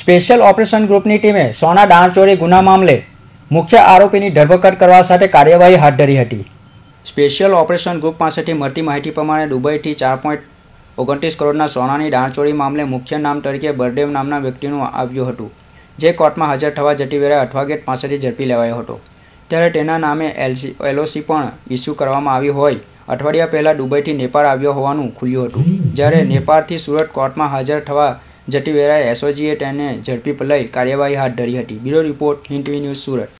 special operation ગ્રુપની ટીમે સોના દાણચોરી ગુના મામલે મુખ્ય આરોપીની ધરપકડ કરવા સાથે કાર્યવાહી હાથ ધરી હતી સ્પેશિયલ ઓપરેશન ગ્રુપ પાસેથી મળતી માહિતી પ્રમાણે દુબઈથી ચાર પોઈન્ટ ઓગણત્રીસ કરોડના સોનાની દાણચોરી મામલે મુખ્ય નામ તરીકે બરદેવ નામના વ્યક્તિનું આવ્યું હતું જે કોર્ટમાં હાજર થવા જતી વેળા અઠવાગેટ પાસેથી ઝડપી લેવાયો હતો ત્યારે તેના નામે એલસી એલઓસી પણ ઇસ્યુ કરવામાં આવી હોય અઠવાડિયા પહેલાં દુબઈથી નેપાળ આવ્યો હોવાનું ખુલ્યું હતું જ્યારે નેપાળથી સુરત કોર્ટમાં હાજર થવા જટીવેરાએ એસઓજીએટ અને ઝડપી લઈ કાર્યવાહી હાથ ધરી હતી બ્યુરો રિપોર્ટ હિન્ટવી ન્યૂઝ સુરત